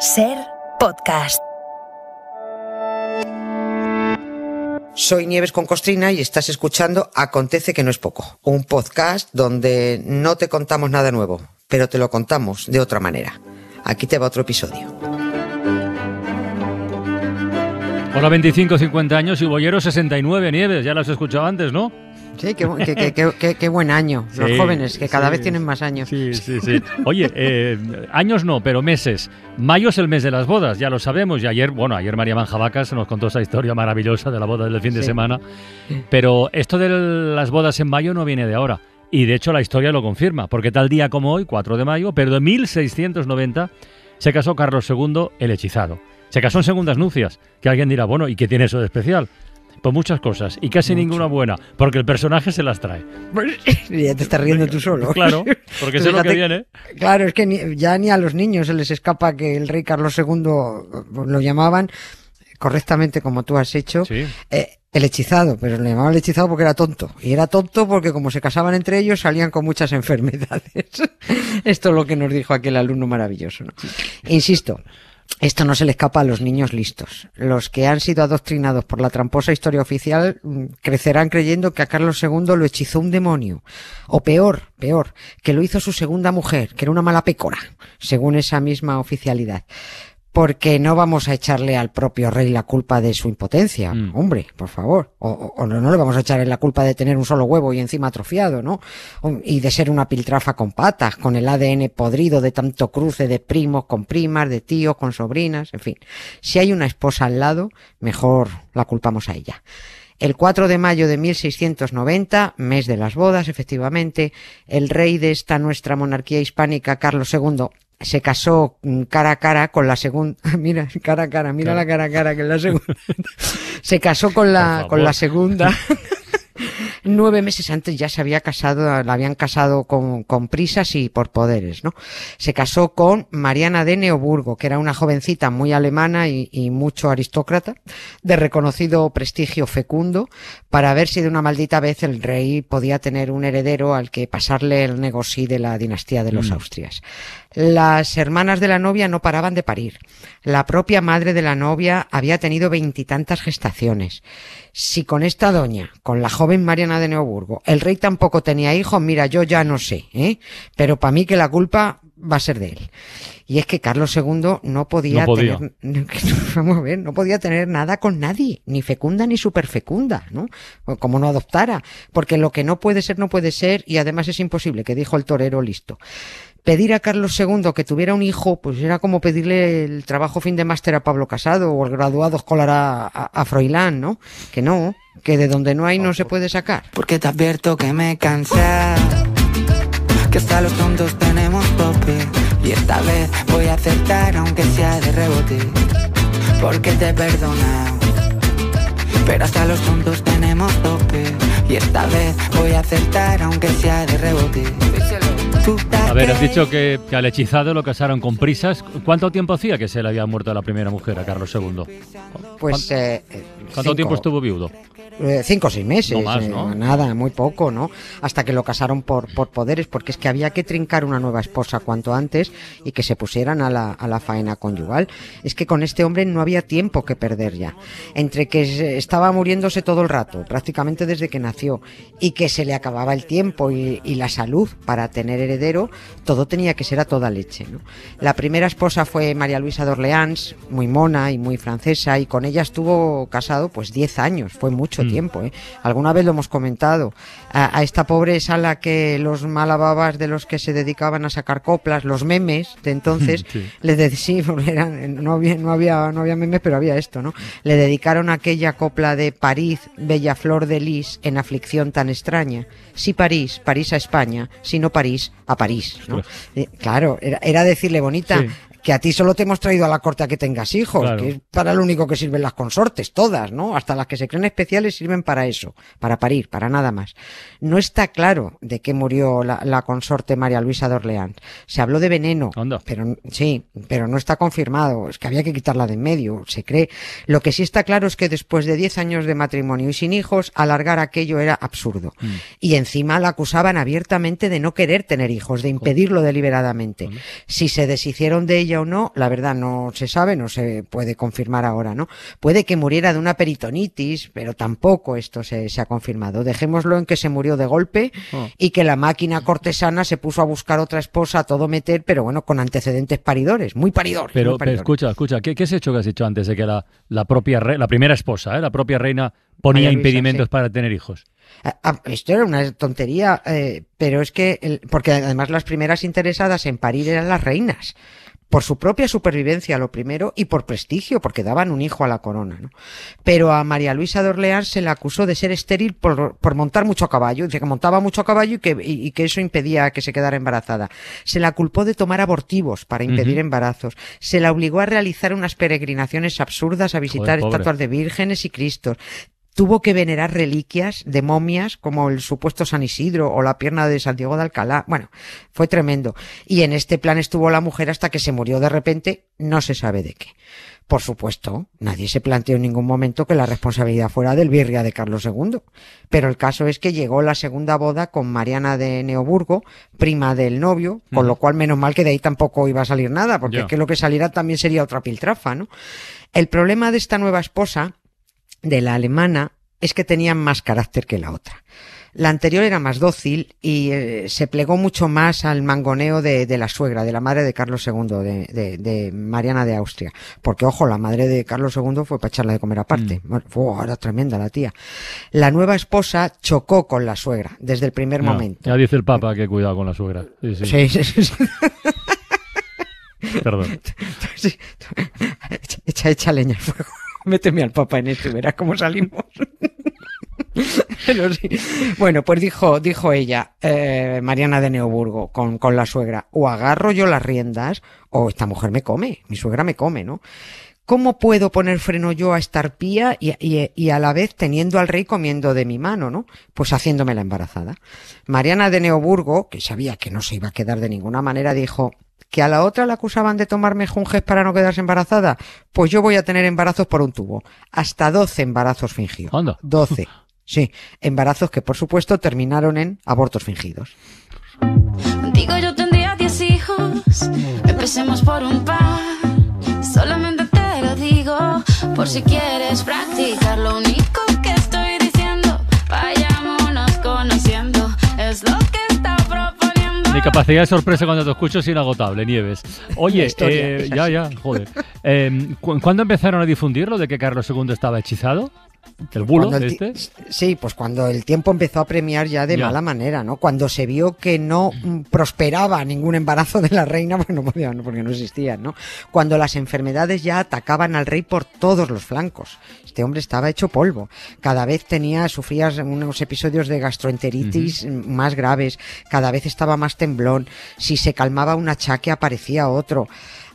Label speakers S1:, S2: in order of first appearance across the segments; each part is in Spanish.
S1: Ser Podcast. Soy Nieves con Costrina y estás escuchando Acontece que no es poco, un podcast donde no te contamos nada nuevo, pero te lo contamos de otra manera. Aquí te va otro episodio.
S2: Hola, 25, 50 años y Bollero 69, Nieves, ya lo has escuchado antes, ¿no?
S1: Sí, qué, qué, qué, qué buen año. los jóvenes, que cada vez tienen más años. Sí, sí, sí.
S2: Oye, eh, años no, pero meses. Mayo es el mes de las bodas, ya lo sabemos. Y ayer, bueno, ayer María Manjabacas nos contó esa historia maravillosa de la boda del fin de semana. Pero esto de las bodas en mayo no viene de ahora. Y de hecho la historia lo confirma, porque tal día como hoy, 4 de mayo, pero de 1690, se casó Carlos II el hechizado. Se casó en segundas nupcias, que alguien dirá, bueno, ¿y qué tiene eso de especial? por muchas cosas y casi ninguna buena, porque el personaje se las trae.
S1: Pues, ya te estás riendo tú solo. Claro, porque sé pues lo que viene. Claro, es que ya ni a los niños se les escapa que el rey Carlos II pues, lo llamaban correctamente como tú has hecho. Eh, el hechizado, pero le llamaban el hechizado porque era tonto. Y era tonto porque como se casaban entre ellos salían con muchas enfermedades. Esto es lo que nos dijo aquel alumno maravilloso. Insisto, esto no se le escapa a los niños listos. Los que han sido adoctrinados por la tramposa historia oficial mm, crecerán creyendo que a Carlos II lo hechizó un demonio. O peor, peor, que lo hizo su segunda mujer, que era una mala pécora, según esa misma oficialidad porque no vamos a echarle al propio rey la culpa de su impotencia, mm. hombre, por favor. O, o, no, le vamos a echarle la culpa de tener un solo huevo y encima atrofiado, ¿no? y de ser una piltrafa con patas, con el ADN podrido de tanto cruce de primos con primas, de tíos con sobrinas, en fin. Si hay una esposa al lado, mejor la culpamos a ella. El 4 de mayo de 1690, mes de las bodas, efectivamente, el rey de esta nuestra monarquía hispánica, Carlos II, se casó mm, cara a cara con la segunda, mira, cara a cara, mira la cara a cara que es la segunda, se casó con la, con la segunda nueve meses antes ya se había casado, la habían casado con, prisas y por poderes, ¿no? Se casó con Mariana de Neoburgo, que era una jovencita muy alemana y, mucho aristócrata, de reconocido prestigio fecundo, para ver si de una maldita vez el rey podía tener un heredero al que pasarle el negocio de la dinastía de los mm. Austrias. Las hermanas de la novia no paraban de parir. La propia madre de la novia había tenido veintitantas gestaciones si con esta doña, con la joven Mariana de Neoburgo, el rey tampoco tenía hijos, mira, yo ya no sé, ¿eh? Pero para mí que la culpa va a ser de él. Y es que Carlos II no podía, tener, vamos no podía tener nada con nadie, ni fecunda ni superfecunda, ¿no? Como no adoptara, porque lo que no puede ser, no puede ser, y además es imposible, que dijo el torero listo. Pedir a Carlos II que tuviera un hijo, pues era como pedirle el trabajo fin de máster a Pablo Casado o el graduado escolar a, Froilán, ¿no? Que no, que de donde no hay no se puede sacar. Porque te advierto que me cansa que hasta los tontos tenemos tope Y esta vez voy a aceptar aunque sea de rebote Porque te he perdonado Pero hasta los tontos tenemos tope Y esta vez voy a aceptar aunque sea de rebote a ver, has
S2: dicho que, al hechizado lo casaron con prisas. ¿Cuánto tiempo hacía que se le había muerto a la primera mujer, a Carlos II?
S1: Pues, ¿Cuánto, eh, eh, ¿cuánto tiempo estuvo viudo? Eh, cinco o seis meses. Eh, nada, muy poco, ¿no? Hasta que lo casaron por, por poderes, porque es que había que trincar una nueva esposa cuanto antes y que se pusieran a la, a la faena conyugal. Es que con este hombre no había tiempo que perder ya. Entre que estaba muriéndose todo el rato, prácticamente desde que nació, y que se le acababa el tiempo y, la salud para tener heredero, todo tenía que ser a toda leche, ¿no? La primera esposa fue María Luisa de Orleans, muy mona y muy francesa, y con ella estuvo casado pues 10 años, fue mucho Mm. tiempo. ¿eh? Alguna vez lo hemos comentado. A, esta pobre sala que los malababas de los que se dedicaban a sacar coplas, los memes de entonces, no, había, no, había, no había memes, pero había esto, ¿no? Le dedicaron aquella copla de París, Bella Flor de Lis, en aflicción tan extraña. Si París, París a España, si no París, a París. Eh, claro, era, decirle bonita que a ti solo te hemos traído a la corte a que tengas hijos, que es para lo único que sirven las consortes, todas, ¿no? Hasta las que se creen especiales sirven para eso, para parir, para nada más. No está claro de qué murió la, consorte María Luisa de Orleans. Se habló de veneno, pero sí, pero no está confirmado. Es que había que quitarla de en medio, se cree. Lo que sí está claro es que después de 10 años de matrimonio y sin hijos, alargar aquello era absurdo. Mm. Y encima la acusaban abiertamente de no querer tener hijos, de impedirlo deliberadamente. Si se deshicieron de ella o no, la verdad no se sabe, no se puede confirmar ahora, ¿no? Puede que muriera de una peritonitis, pero tampoco esto se, ha confirmado. Dejémoslo en que se murió de golpe ah. y que la máquina cortesana se puso a buscar otra esposa a todo meter, pero bueno, con antecedentes paridores, muy paridores. Pero, escucha,
S2: escucha, ¿qué, ¿qué, es hecho que has hecho antes de que la, la propia la primera esposa, eh, la propia reina ponía impedimentos para tener hijos?
S1: Eh, ah, esto era una tontería, eh, pero es que, porque además las primeras interesadas en parir eran las reinas por su propia supervivencia lo primero y por prestigio, porque daban un hijo a la corona. ¿no? Pero a María Luisa de Orleans se la acusó de ser estéril por, montar mucho a caballo, dice que montaba mucho a caballo y que, que eso impedía que se quedara embarazada. Se la culpó de tomar abortivos para impedir embarazos. Se la obligó a realizar unas peregrinaciones absurdas, a visitar estatuas de vírgenes y cristos tuvo que venerar reliquias de momias como el supuesto San Isidro o la pierna de Santiago de Alcalá. Bueno, fue tremendo. Y en este plan estuvo la mujer hasta que se murió de repente, no se sabe de qué. Por supuesto, nadie se planteó en ningún momento que la responsabilidad fuera del virria de Carlos II. Pero el caso es que llegó la segunda boda con Mariana de Neoburgo, prima del novio, con lo cual menos mal que de ahí tampoco iba a salir nada, porque es que lo que saliera también sería otra piltrafa, ¿no? El problema de esta nueva esposa de la alemana es que tenía más carácter que la otra. La anterior era más dócil y eh, se plegó mucho más al mangoneo de, la suegra, de la madre de Carlos II, de, Mariana de Austria. Porque, ojo, la madre de Carlos II fue para echarla de comer aparte. Mm. fue oh, tremenda la tía. La nueva esposa chocó con la suegra desde el primer momento.
S2: Ya dice el Papa que cuidado con la suegra. sí, sí.
S1: Perdón. Echa, echa leña al fuego méteme al papá en esto y verás cómo salimos. Bueno, pues dijo, dijo ella, eh, Mariana de Neoburgo, con, la suegra, o agarro yo las riendas, o esta mujer me come, mi suegra me come, ¿no? ¿Cómo puedo poner freno yo a estar pía y, y, a la vez teniendo al rey comiendo de mi mano, no? Pues haciéndome la embarazada. Mariana de Neoburgo, que sabía que no se iba a quedar de ninguna manera, dijo, que a la otra la acusaban de tomar mejunjes para no quedarse embarazada, pues yo voy a tener embarazos por un tubo. Hasta 12 embarazos fingidos. ¿Cuándo? 12. Sí, embarazos que por supuesto terminaron en abortos fingidos.
S2: Digo, yo tendría 10 hijos,
S1: empecemos por un par. Solamente te lo digo, por si quieres practicar lo único
S2: Mi capacidad de sorpresa cuando te escucho es inagotable, Nieves. Oye, eh, ya, ya, joder. Em, ¿Cuándo empezaron a difundirlo de que Carlos II estaba hechizado? ¿El este.
S1: Sí, pues cuando el tiempo empezó a premiar ya de mala manera, ¿no? Cuando se vio que no mm, prosperaba ningún embarazo de la reina, porque no podían, porque no existían, ¿no? Cuando las enfermedades ya atacaban al rey por todos los flancos. Este hombre estaba hecho polvo. Cada vez tenía, sufría unos episodios de gastroenteritis más graves. Cada vez estaba más temblón. Si se calmaba un achaque aparecía otro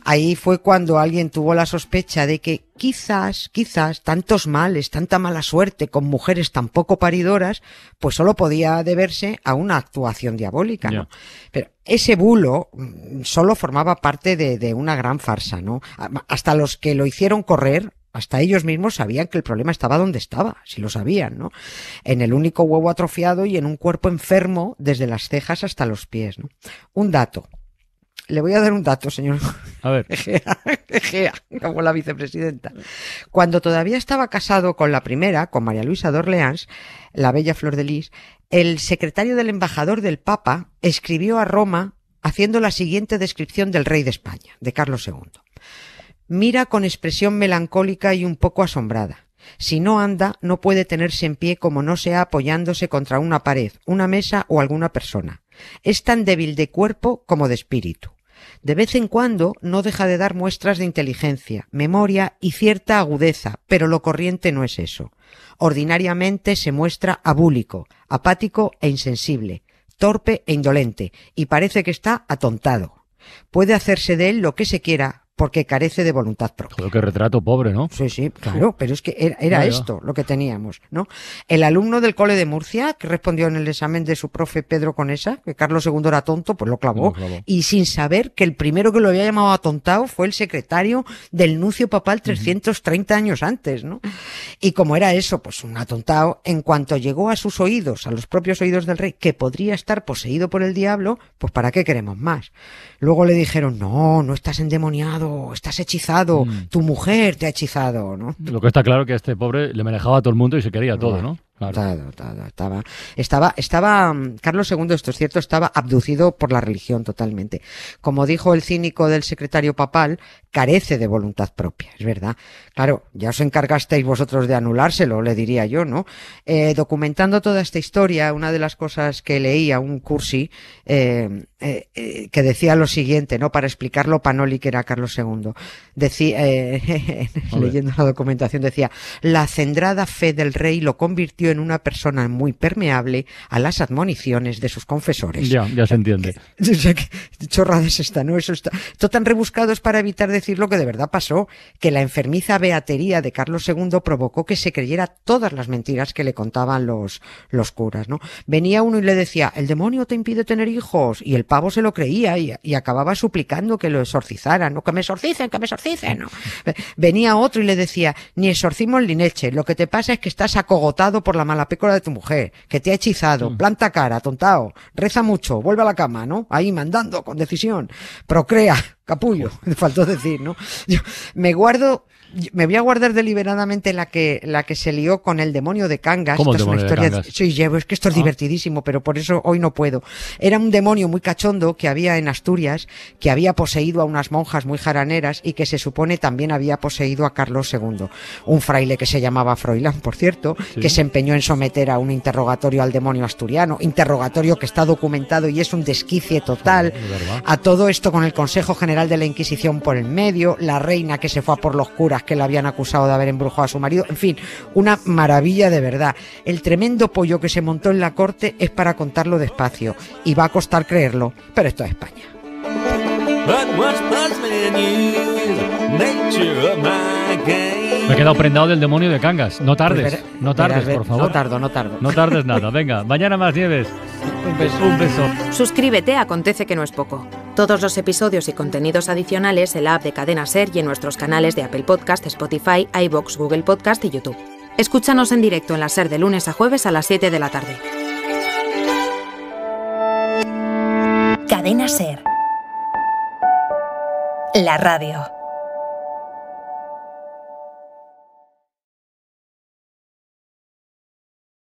S1: ahí fue cuando alguien tuvo la sospecha de que quizás, quizás tantos males, tanta mala suerte con mujeres tan poco paridoras, pues solo podía deberse a una actuación diabólica, ¿no? Pero ese bulo mm, solo formaba parte de, una gran farsa, ¿no? Hasta los que lo hicieron correr, hasta ellos mismos sabían que el problema estaba donde estaba, si lo sabían, ¿no? En el único huevo atrofiado y en un cuerpo enfermo desde las cejas hasta los pies, ¿no? Un dato, le voy a dar un dato, señor. A ver. como la vicepresidenta. Cuando todavía estaba casado con la primera, con María Luisa de la bella Flor de Lis, el secretario del embajador del Papa escribió a Roma haciendo la siguiente descripción del rey de España, de Carlos II. Mira con expresión melancólica y un poco asombrada. Si no anda, no puede tenerse en pie como no sea apoyándose contra una pared, una mesa o alguna persona. Es tan débil de cuerpo como de espíritu. De vez en cuando no deja de dar muestras de inteligencia, memoria y cierta agudeza, pero lo corriente no es eso. Ordinariamente se muestra abúlico, apático e insensible, torpe e indolente, y parece que está atontado. Puede hacerse de él lo que se quiera, porque carece de voluntad propia. Joder, qué retrato pobre, ¿no? Sí, sí, claro, pero es que era, esto lo que teníamos, ¿no? El alumno del cole de Murcia, que respondió en el examen de su profe Pedro Conesa, que Carlos II era tonto, pues lo clavó, y sin saber que el primero que lo había llamado atontado fue el secretario del nuncio papal 330 años antes, ¿no? Y como era eso, pues un atontado, en cuanto llegó a sus oídos, a los propios oídos del rey, que podría estar poseído por el diablo, pues ¿para qué queremos más? Luego le dijeron, no, no estás endemoniado, estás hechizado, mm. tu mujer te ha hechizado, ¿no? Lo que está
S2: claro que a este pobre le manejaba a todo el mundo y se quería todo, ¿no? Estaba,
S1: estaba, estaba, mm, Carlos II, esto es cierto, estaba abducido por la religión totalmente. Como dijo el cínico del secretario papal, carece de voluntad propia, es verdad. Claro, ya os encargasteis vosotros de anulárselo, le diría yo, ¿no? Eh, documentando toda esta historia, una de las cosas que leía un cursi, eh, eh, que decía lo siguiente, ¿no? Para explicarlo, panoli que era Carlos II. Decía, leyendo la documentación, decía, la cendrada fe del rey lo convirtió en una persona muy permeable a las admoniciones de sus confesores. Ya, ya se eh, entiende. Chorradas esta, ¿no? Eso Esto tan rebuscado es para evitar decir lo que de verdad pasó, que la enfermiza beatería de Carlos II provocó que se creyera todas las mentiras que le contaban los, los curas, ¿no? Venía uno y le decía, el demonio te impide tener hijos, y el pavo se lo creía y, acababa suplicando que lo exorcizaran, ¿no? Que me exorcicen, que me exorcicen, ¿no? Venía otro y le decía, ni exorcimos ni lo que te pasa es que estás acogotado por la mala pécora de tu mujer, que te ha hechizado, mm. planta cara, tontao, reza mucho, vuelve a la cama, ¿no? Ahí mandando con decisión, procrea, capullo, me faltó decir, ¿no? me guardo, me voy a guardar deliberadamente la que, la que se lió con el demonio de Cangas. es llevo, es que esto es ah. divertidísimo, pero por eso hoy no puedo. Era un demonio muy cachondo que había en Asturias, que había poseído a unas monjas muy jaraneras y que se supone también había poseído a Carlos II, un fraile que se llamaba Froilán, por cierto, que se empeñó en someter a un interrogatorio al demonio asturiano, interrogatorio que está documentado y es un desquicie total. a todo esto con el Consejo General de la Inquisición por el medio, la reina que se fue a por los curas que la habían acusado de haber embrujado a su marido, en fin, una maravilla de verdad. El tremendo pollo que se montó en la corte es para contarlo despacio y va a costar creerlo, pero esto es España. Me he quedado prendado del
S2: demonio de Cangas. No pues tardes, no tardes, por favor. No tardo, no tardo. No tardes nada. Venga, mañana más nieves.
S1: Un beso. Suscríbete, acontece que no es poco. Todos los episodios y contenidos adicionales en la app de Cadena Ser y en nuestros canales de Apple Podcast, Spotify, iBox, Google Podcast y YouTube. Escúchanos en directo en la Ser de lunes a jueves a las 7 de la tarde. Cadena Ser. La radio.